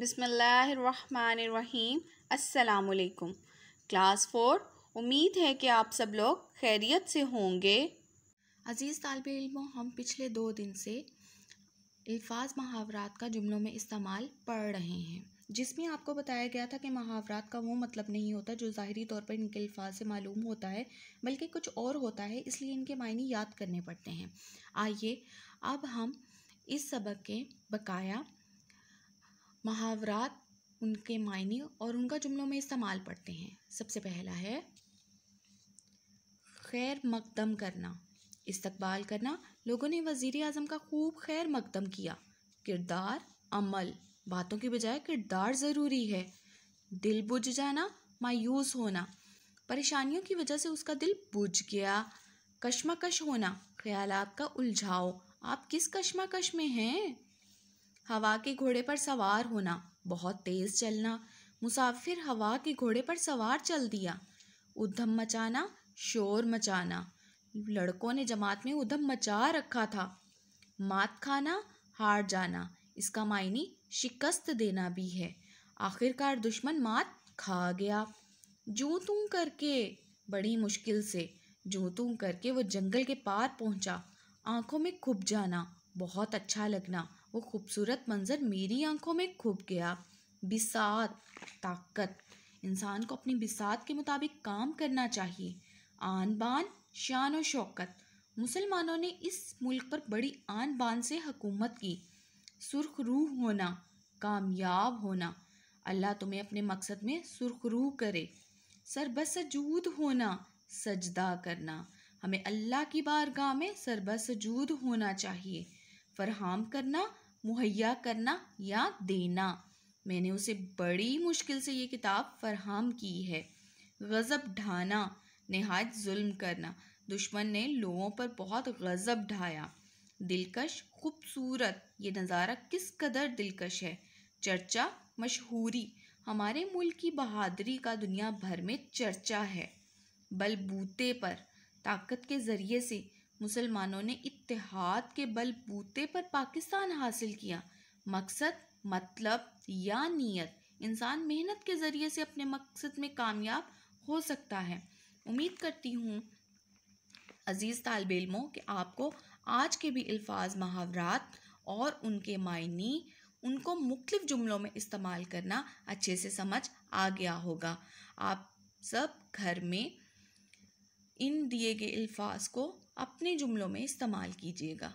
बिसमीम असलकुम class four उम्मीद है कि आप सब लोग खैरियत से होंगे अज़ीज़ तालब इल्मों हम पिछले दो दिन से अल्फाज महावरात का जुमलों में इस्तेमाल पढ़ रहे हैं जिसमें आपको बताया गया था कि महावरात का वो मतलब नहीं होता जो ज़ाहरी तौर पर इनके अल्फाज से मालूम होता है बल्कि कुछ और होता है इसलिए इनके मायने याद करने पड़ते हैं आइए अब हम इस सबक के बकाया महावरात उनके मायने और उनका जुमलों में इस्तेमाल पड़ते हैं सबसे पहला है खैर मकदम करना इस्तकबाल करना लोगों ने वज़ी अजम का खूब खैर मकदम किया किरदार अमल बातों के बजाय किरदार ज़रूरी है दिल बुझ जाना मायूस होना परेशानियों की वजह से उसका दिल बुझ गया कश्मकश होना ख्याल का उलझाओ आप किस कश्मकश में हैं हवा के घोड़े पर सवार होना बहुत तेज़ चलना मुसाफिर हवा के घोड़े पर सवार चल दिया उधम मचाना शोर मचाना लड़कों ने जमात में उधम मचा रखा था मात खाना हार जाना इसका मायने शिकस्त देना भी है आखिरकार दुश्मन मात खा गया जो तू करके बड़ी मुश्किल से जू तू करके वो जंगल के पार पहुँचा आँखों में खुब जाना बहुत अच्छा लगना वो खूबसूरत मंज़र मेरी आंखों में खूब गया बिसात ताकत इंसान को अपनी बिसात के मुताबिक काम करना चाहिए आन बान शान और शौकत मुसलमानों ने इस मुल्क पर बड़ी आन बान से हकूमत की सुर्ख रूह होना कामयाब होना अल्लाह तुम्हें अपने मकसद में सुर्ख रूह करे सरबसजूद होना सजदा करना हमें अल्लाह की बारगाह में सरबसजूद होना चाहिए फरहाम करना मुहैया करना या देना मैंने उसे बड़ी मुश्किल से ये किताब फरहम की है गज़ब ढाना नहायत जुल्म करना दुश्मन ने लोगों पर बहुत गज़ब ढाया दिलकश खूबसूरत ये नज़ारा किस कदर दिलकश है चर्चा मशहूरी हमारे मुल्क की बहादरी का दुनिया भर में चर्चा है बलबूते पर ताकत के ज़रिए से मुसलमानों ने इतिहाद के बल बूते पर पाकिस्तान हासिल किया मकसद मतलब या नीयत इंसान मेहनत के ज़रिए से अपने मकसद में कामयाब हो सकता है उम्मीद करती हूँ अज़ीज़ तालब इलमों कि आपको आज के भी अल्फाज महावरात और उनके मायने उनको मुख्तफ जुमलों में इस्तेमाल करना अच्छे से समझ आ गया होगा आप सब घर में इन दिए गए अल्फाज को अपने जुमलों में इस्तेमाल कीजिएगा